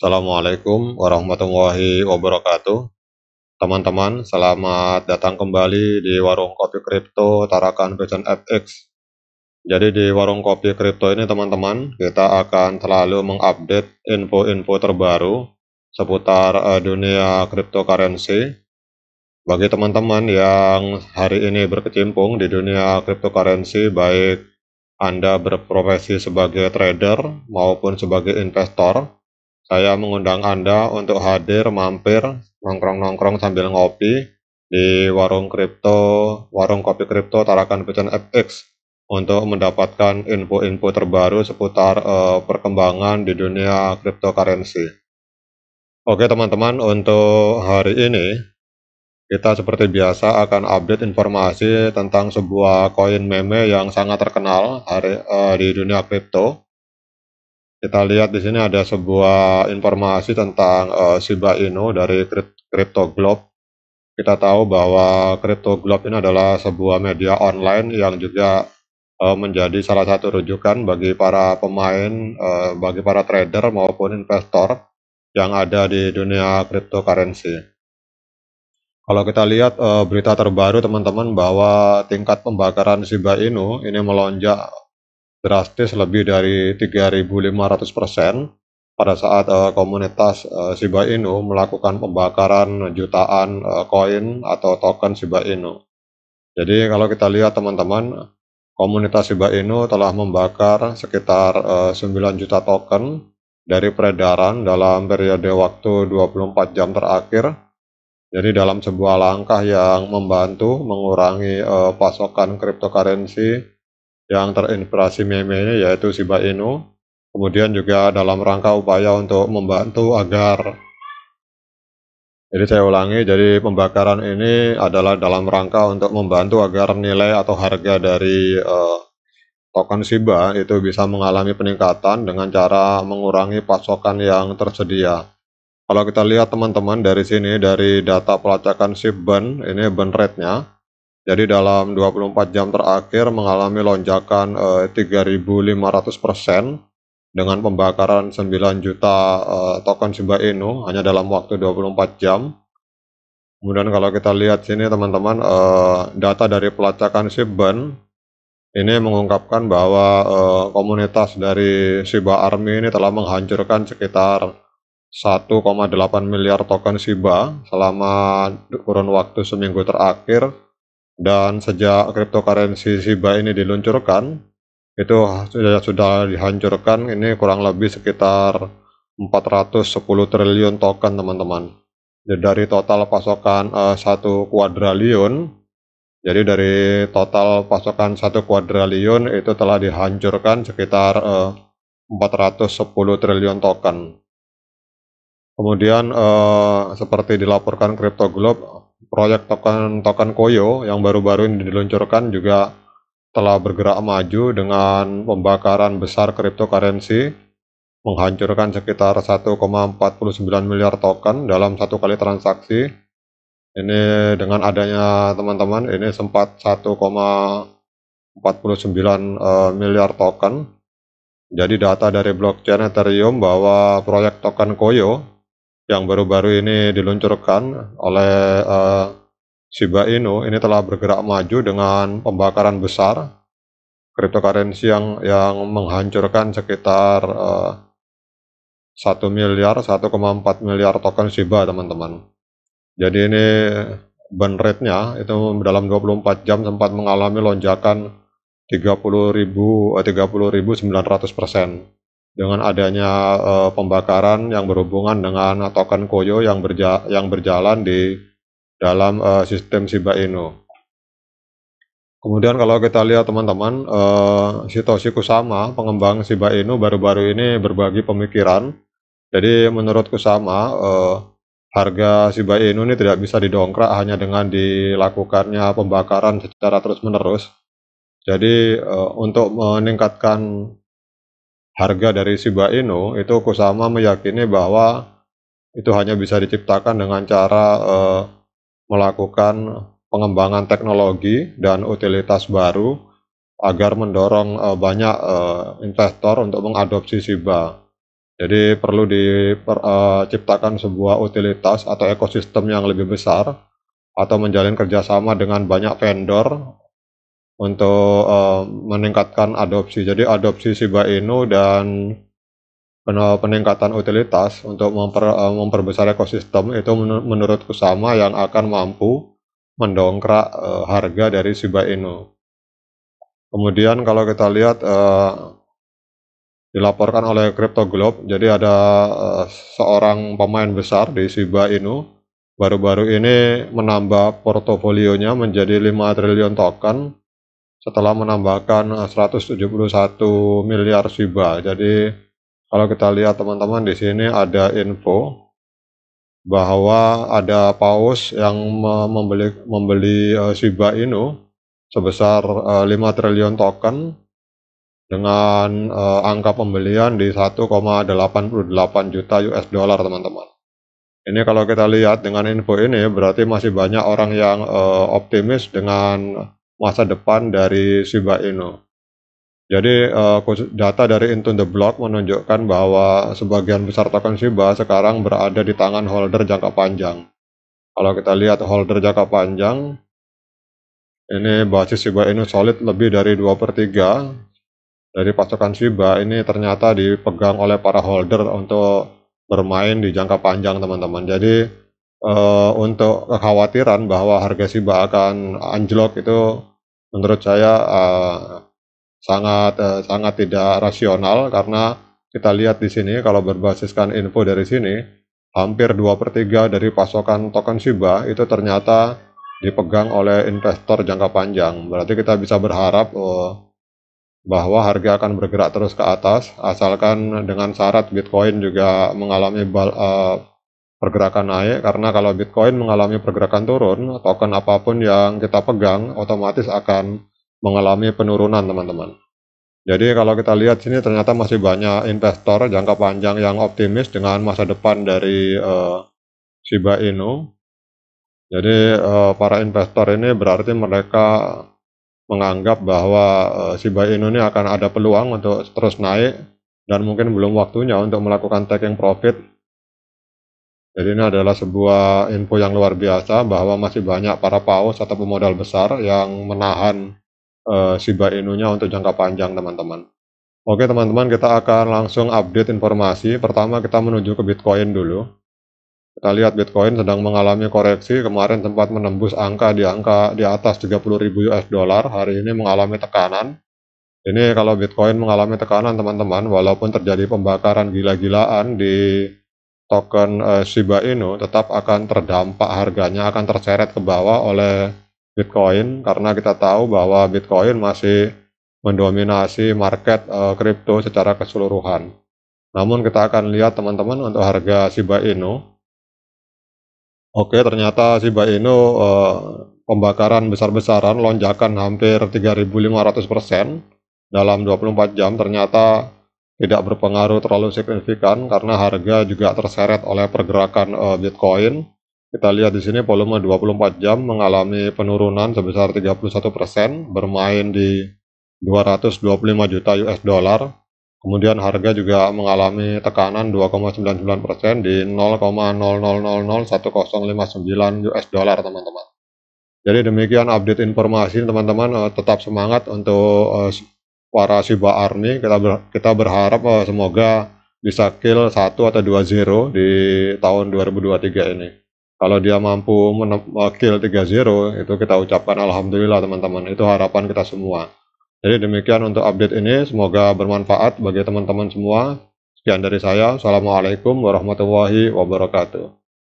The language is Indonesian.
Assalamualaikum warahmatullahi wabarakatuh. Teman-teman, selamat datang kembali di Warung Kopi Kripto Tarakan Fashion FX. Jadi di Warung Kopi Kripto ini teman-teman, kita akan selalu mengupdate info-info terbaru seputar eh, dunia cryptocurrency. Bagi teman-teman yang hari ini berkecimpung di dunia cryptocurrency, baik Anda berprofesi sebagai trader maupun sebagai investor, saya mengundang Anda untuk hadir mampir nongkrong-nongkrong sambil ngopi di warung kripto, warung kopi kripto Tarakan Pecan FX untuk mendapatkan info-info terbaru seputar uh, perkembangan di dunia cryptocurrency. Oke teman-teman, untuk hari ini kita seperti biasa akan update informasi tentang sebuah koin meme yang sangat terkenal hari uh, di dunia kripto kita lihat di sini ada sebuah informasi tentang uh, Shiba Inu dari Crypto Globe. Kita tahu bahwa Crypto Globe ini adalah sebuah media online yang juga uh, menjadi salah satu rujukan bagi para pemain, uh, bagi para trader maupun investor yang ada di dunia cryptocurrency. Kalau kita lihat uh, berita terbaru teman-teman bahwa tingkat pembakaran Shiba Inu ini melonjak drastis lebih dari 3.500 persen pada saat uh, komunitas uh, Shiba Inu melakukan pembakaran jutaan eh, koin uh, atau token Shiba Inu. Jadi kalau kita lihat teman-teman, komunitas Shiba Inu telah membakar sekitar uh, 9 juta token dari peredaran dalam periode waktu 24 jam terakhir. Jadi dalam sebuah langkah yang membantu mengurangi uh, pasokan cryptocurrency yang terinspirasi meme nya yaitu Shiba Inu. Kemudian juga dalam rangka upaya untuk membantu agar jadi saya ulangi, jadi pembakaran ini adalah dalam rangka untuk membantu agar nilai atau harga dari uh, token Shiba itu bisa mengalami peningkatan dengan cara mengurangi pasokan yang tersedia. Kalau kita lihat teman-teman dari sini, dari data pelacakan SIB ini burn rate-nya, jadi dalam 24 jam terakhir mengalami lonjakan eh, 3.500 persen dengan pembakaran 9 juta eh, token Shiba Inu hanya dalam waktu 24 jam. Kemudian kalau kita lihat sini teman-teman eh, data dari pelacakan Siben ini mengungkapkan bahwa eh, komunitas dari Shiba Army ini telah menghancurkan sekitar 1,8 miliar token Shiba selama kurun waktu seminggu terakhir dan sejak cryptocurrency Shiba ini diluncurkan, itu sudah, sudah dihancurkan ini kurang lebih sekitar 410 triliun token teman-teman. dari total pasokan uh, 1 kuadrilion jadi dari total pasokan 1 eh, kuadrilion itu telah dihancurkan sekitar eh, uh, 410 triliun token. Kemudian uh, seperti dilaporkan Crypto Globe, proyek token-token Koyo yang baru-baru ini diluncurkan juga telah bergerak maju dengan pembakaran besar cryptocurrency menghancurkan sekitar 1,49 miliar token dalam satu kali transaksi. Ini dengan adanya teman-teman ini sempat 1,49 uh, eh, miliar token. Jadi data dari blockchain Ethereum bahwa proyek token Koyo yang baru-baru ini diluncurkan oleh uh, Shiba Inu ini telah bergerak maju dengan pembakaran besar cryptocurrency yang yang menghancurkan sekitar uh, eh, 1 miliar 1,4 miliar token Shiba teman-teman. Jadi ini burn rate-nya itu dalam 24 jam sempat mengalami lonjakan 30.000 30.900 eh, persen dengan adanya uh, pembakaran yang berhubungan dengan token koyo yang, berja yang berjalan di dalam uh, sistem Shiba Inu. Kemudian kalau kita lihat teman-teman, uh, eh, Shitoshi Kusama, pengembang Shiba Inu baru-baru ini berbagi pemikiran. Jadi menurut Kusama, uh, harga Shiba Inu ini tidak bisa didongkrak hanya dengan dilakukannya pembakaran secara terus-menerus. Jadi uh, untuk meningkatkan harga dari Shiba Inu, itu Kusama meyakini bahwa itu hanya bisa diciptakan dengan cara eh, melakukan pengembangan teknologi dan utilitas baru agar mendorong eh, banyak eh, investor untuk mengadopsi Shiba. Jadi perlu diciptakan eh, sebuah utilitas atau ekosistem yang lebih besar atau menjalin kerjasama dengan banyak vendor untuk uh, meningkatkan adopsi. Jadi adopsi Shiba Inu dan peningkatan utilitas untuk memper, uh, memperbesar ekosistem itu menur menurut Kusama yang akan mampu mendongkrak uh, harga dari Shiba Inu. Kemudian kalau kita lihat uh, dilaporkan oleh Crypto Globe, jadi ada uh, seorang pemain besar di Shiba Inu baru-baru ini menambah portofolionya menjadi 5 triliun token setelah menambahkan 171 eh, miliar SIBA. Jadi kalau kita lihat teman-teman di sini ada info bahwa ada paus yang membeli membeli uh, Shiba Inu sebesar 5 eh, triliun token dengan angka pembelian di 1,88 juta US dollar teman-teman. Ini kalau kita lihat dengan info ini berarti masih banyak orang yang uh, optimis dengan masa depan dari Shiba Inu. Jadi eh, data dari Into the Block menunjukkan bahwa sebagian besar token Shiba sekarang berada di tangan holder jangka panjang. Kalau kita lihat holder jangka panjang, ini basis Shiba Inu solid lebih dari 2 per 3 dari pasokan Shiba ini ternyata dipegang oleh para holder untuk bermain di jangka panjang teman-teman. Jadi eh, untuk kekhawatiran bahwa harga Shiba akan anjlok itu menurut saya uh, sangat uh, sangat tidak rasional karena kita lihat di sini kalau berbasiskan info dari sini hampir 2 per 3 dari pasokan token Shiba itu ternyata dipegang oleh investor jangka panjang berarti kita bisa berharap uh, bahwa harga akan bergerak terus ke atas asalkan dengan syarat Bitcoin juga mengalami bal, uh, pergerakan naik karena kalau Bitcoin mengalami pergerakan turun, token apapun yang kita pegang otomatis akan mengalami penurunan teman-teman. Jadi kalau kita lihat sini ternyata masih banyak investor jangka panjang yang optimis dengan masa depan dari uh, Shiba Inu. Jadi uh, para investor ini berarti mereka menganggap bahwa uh, Shiba Inu ini akan ada peluang untuk terus naik dan mungkin belum waktunya untuk melakukan taking profit jadi ini adalah sebuah info yang luar biasa bahwa masih banyak para paus atau pemodal besar yang menahan uh, eh, Shiba Inu-nya untuk jangka panjang teman-teman. Oke teman-teman kita akan langsung update informasi. Pertama kita menuju ke Bitcoin dulu. Kita lihat Bitcoin sedang mengalami koreksi. Kemarin tempat menembus angka di angka di atas 30.000 US dollar. Hari ini mengalami tekanan. Ini kalau Bitcoin mengalami tekanan teman-teman walaupun terjadi pembakaran gila-gilaan di token uh, Shiba Inu tetap akan terdampak harganya akan terseret ke bawah oleh Bitcoin karena kita tahu bahwa Bitcoin masih mendominasi market eh, kripto uh, secara keseluruhan. Namun kita akan lihat teman-teman untuk harga Shiba Inu. Oke, ternyata Shiba Inu uh, pembakaran besar-besaran lonjakan hampir 3.500% dalam 24 jam ternyata tidak berpengaruh terlalu signifikan karena harga juga terseret oleh pergerakan uh, Bitcoin. Kita lihat di sini volume 24 jam mengalami penurunan sebesar 31% bermain di 225 juta US dollar. Kemudian harga juga mengalami tekanan 2,99% di 0,00001059 US dollar teman-teman. Jadi demikian update informasi teman-teman eh, tetap semangat untuk eh, para Shiba Army kita ber, kita berharap uh, semoga bisa kill 1 atau 2 zero di tahun 2023 ini. Kalau dia mampu eh, kill 3 zero itu kita ucapkan alhamdulillah teman-teman. Itu harapan kita semua. Jadi demikian untuk update ini semoga bermanfaat bagi teman-teman semua. Sekian dari saya. Assalamualaikum warahmatullahi wabarakatuh.